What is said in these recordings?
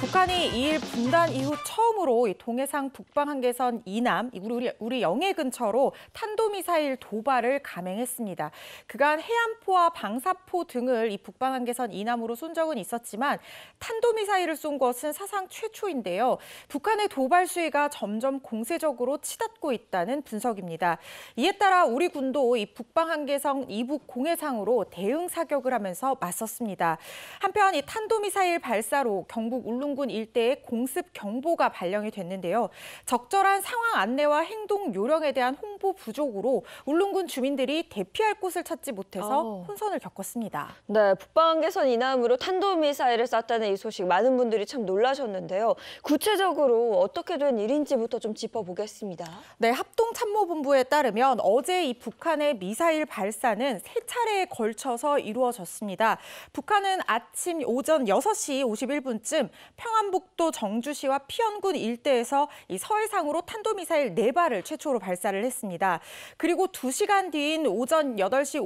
북한이 2일 분단 이후 처음으로 동해상 북방 한계선 이남 우리 우리 영해 근처로 탄도미사일 도발을 감행했습니다. 그간 해안포와 방사포 등을 이 북방 한계선 이남으로 쏜 적은 있었지만 탄도미사일을 쏜 것은 사상 최초인데요. 북한의 도발 수위가 점점 공세적으로 치닫고 있다는 분석입니다. 이에 따라 우리 군도 이 북방 한계선 이북 공해상으로 대응 사격을 하면서 맞섰습니다. 한편 이 탄도미사일 발사로 경북 울릉 강동군 일대에 공습 경보가 발령이 됐는데요. 적절한 상황 안내와 행동 요령에 대한 홍보 홍보 부족으로 울릉군 주민들이 대피할 곳을 찾지 못해서 어. 혼선을 겪었습니다. 네, 북방개선 이남으로 탄도미사일을 쐈다는 이 소식 많은 분들이 참 놀라셨는데요. 구체적으로 어떻게 된 일인지부터 좀 짚어보겠습니다. 네, 합동참모본부에 따르면 어제 이 북한의 미사일 발사는 세 차례에 걸쳐서 이루어졌습니다. 북한은 아침 오전 6시 51분쯤 평안북도 정주시와 피연군 일대에서 이 서해상으로 탄도미사일 4발을 최초로 발사를 했습니다. 있습니다 그리고 2시간 뒤인 오전 8시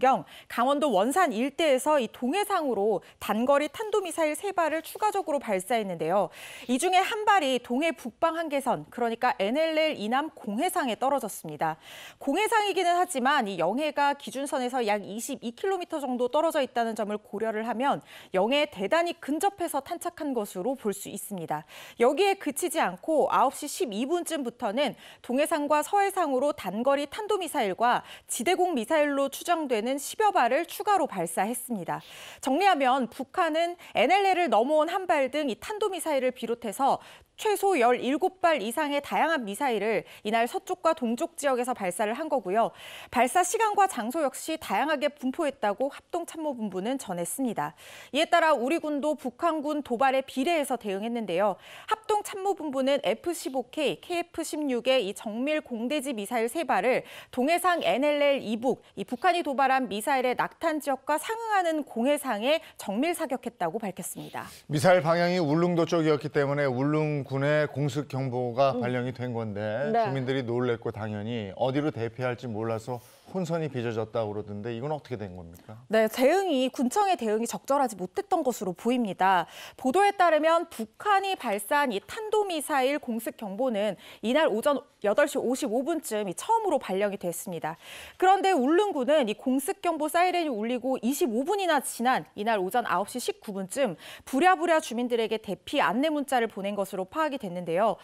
51분경 강원도 원산 일대에서 이 동해상으로 단거리 탄도미사일 3발을 추가적으로 발사했는데요. 이 중에 한 발이 동해 북방 한계선, 그러니까 NLL 이남 공해상에 떨어졌습니다. 공해상이기는 하지만 이 영해가 기준선에서 약 22km 정도 떨어져 있다는 점을 고려를 하면 영해에 대단히 근접해서 탄착한 것으로 볼 수 있습니다. 여기에 그치지 않고 9시 12분쯤부터는 동해상과 서해상 대상으로 단거리 탄도미사일과 지대공 미사일로 추정되는 10여 발을 추가로 발사했습니다. 정리하면 북한은 NLL을 넘어온 한 발 등 이 탄도미사일을 비롯해서 최소 17발 이상의 다양한 미사일을 이날 서쪽과 동쪽 지역에서 발사를 한 거고요. 발사 시간과 장소 역시 다양하게 분포했다고 합동참모본부는 전했습니다. 이에 따라 우리 군도 북한군 도발에 비례해서 대응했는데요. 합동참모본부는 F-15K, KF-16의 이 정밀 공대지 미사일 3발을 동해상 NLL 이북, 이 북한이 도발한 미사일의 낙탄 지역과 상응하는 공해상에 정밀 사격했다고 밝혔습니다. 미사일 방향이 울릉도 쪽이었기 때문에 울릉 군의 공습 경보가 음. 발령이 된 건데 네. 주민들이 놀랬고 당연히 어디로 대피할지 몰라서 혼선이 빚어졌다고 그러던데 이건 어떻게 된 겁니까? 네, 대응이 군청의 대응이 적절하지 못했던 것으로 보입니다. 보도에 따르면 북한이 발사한 이 탄도미사일 공습 경보는 이날 오전 8시 55분쯤 처음으로 발령이 됐습니다. 그런데 울릉군은 이 공습 경보 사이렌이 울리고 25분이나 지난 이날 오전 9시 19분쯤 부랴부랴 주민들에게 대피 안내 문자를 보낸 것으로 파악이 됐는데요.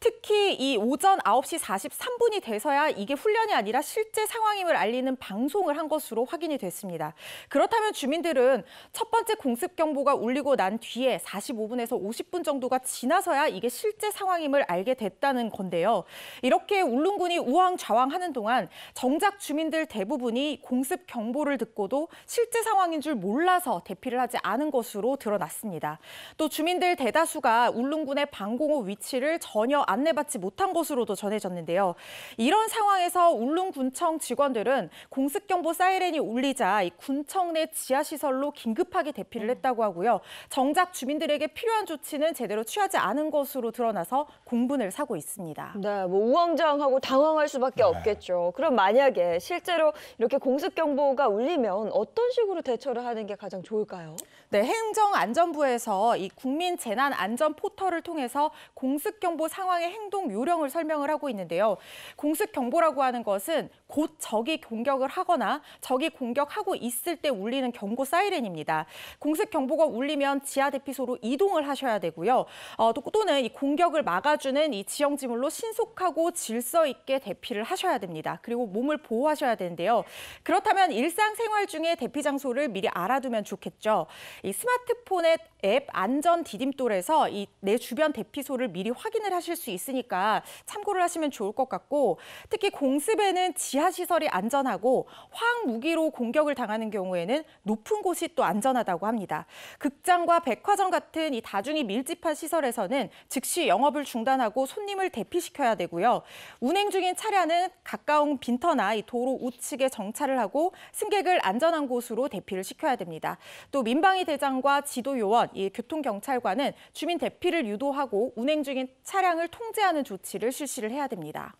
특히 이 오전 9시 43분이 돼서야 이게 훈련이 아니라 실제 상황이을 행동을 알리는 방송을 한 것으로 확인이 됐습니다. 그렇다면 주민들은 첫 번째 공습 경보가 울리고 난 뒤에 45분에서 50분 정도가 지나서야 이게 실제 상황임을 알게 됐다는 건데요. 이렇게 울릉군이 우왕좌왕 하는 동안 정작 주민들 대부분이 공습 경보를 듣고도 실제 상황인 줄 몰라서 대피를 하지 않은 것으로 드러났습니다. 또 주민들 대다수가 울릉군의 방공호 위치를 전혀 안내받지 못한 것으로도 전해졌는데요. 이런 상황에서 울릉군청 직원들 시민들은 공습경보 사이렌이 울리자 군청 내 지하시설로 긴급하게 대피를 음. 했다고 하고요. 정작 주민들에게 필요한 조치는 제대로 취하지 않은 것으로 드러나서 공분을 사고 있습니다. 네, 뭐 우왕좌왕하고 당황할 수밖에 네. 없겠죠. 그럼 만약에 실제로 이렇게 공습경보가 울리면 어떤 식으로 대처를 하는 게 가장 좋을까요? 네, 행정안전부에서 이 국민 재난 안전 포털을 통해서 공습 경보 상황의 행동 요령을 설명을 하고 있는데요. 공습 경보라고 하는 것은 곧 적이 적이 공격을 하거나 적이 공격하고 있을 때 울리는 경고 사이렌입니다. 공습 경보가 울리면 지하 대피소로 이동을 하셔야 되고요. 어, 또는 이 공격을 막아주는 이 지형 지물로 신속하고 질서 있게 대피를 하셔야 됩니다. 그리고 몸을 보호하셔야 되는데요. 그렇다면 일상생활 중에 대피 장소를 미리 알아두면 좋겠죠. 이 스마트폰의 앱 안전 디딤돌에서 이 내 주변 대피소를 미리 확인을 하실 수 있으니까 참고를 하시면 좋을 것 같고 특히 공습에는 지하시설이 안전하고 화학 무기로 공격을 당하는 경우에는 높은 곳이 또 안전하다고 합니다. 극장과 백화점 같은 이 다중이 밀집한 시설에서는 즉시 영업을 중단하고 손님을 대피시켜야 되고요. 운행 중인 차량은 가까운 빈터나 이 도로 우측에 정차를 하고 승객을 안전한 곳으로 대피를 시켜야 됩니다. 또 민방위 대장과 지도 요원, 이 교통 경찰관은 주민 대피를 유도하고 운행 중인 차량을 통제하는 조치를 실시를 해야 됩니다.